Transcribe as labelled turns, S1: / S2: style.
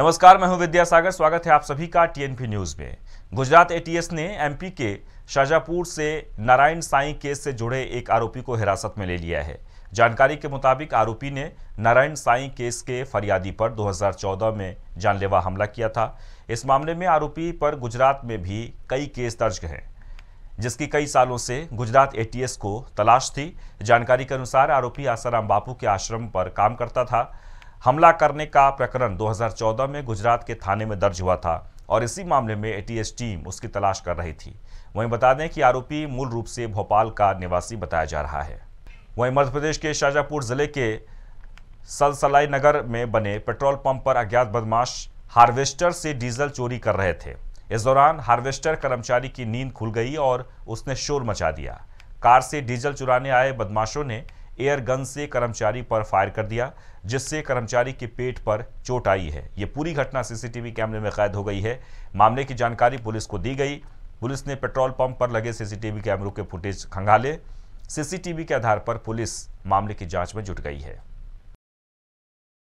S1: नमस्कार मैं हूं विद्यासागर स्वागत है आप सभी का टीएनपी न्यूज में गुजरात एटीएस ने एमपी के शाजापुर से नारायण साई केस से जुड़े एक आरोपी को हिरासत में ले लिया है जानकारी के मुताबिक आरोपी ने नारायण साई केस के फरियादी पर 2014 में जानलेवा हमला किया था इस मामले में आरोपी पर गुजरात में भी कई केस दर्ज हैं जिसकी कई सालों से गुजरात एटीएस को तलाश थी जानकारी के अनुसार आरोपी आसाराम बापू के आश्रम पर काम करता था हमला करने का प्रकरण 2014 में गुजरात के थाने में दर्ज हुआ था और इसी मामले में एटीएस टीम उसकी तलाश कर रही थी वहीं बता दें कि आरोपी मूल रूप से भोपाल का निवासी बताया जा रहा है वहीं मध्य प्रदेश के शाजापुर जिले के सलसलाई नगर में बने पेट्रोल पंप पर अज्ञात बदमाश हार्वेस्टर से डीजल चोरी कर रहे थे इस दौरान हार्वेस्टर कर्मचारी की नींद खुल गई और उसने शोर मचा दिया कार से डीजल चुराने आए बदमाशों ने एयर गन से कर्मचारी पर फायर कर दिया जिससे कर्मचारी के पेट पर चोट आई है ये पूरी घटना सीसीटीवी कैमरे में कैद हो गई है मामले की जानकारी पुलिस को दी गई पुलिस ने पेट्रोल पंप पर लगे सीसीटीवी कैमरों के फुटेज खंगाले सीसीटीवी के आधार पर पुलिस मामले की जांच में जुट गई है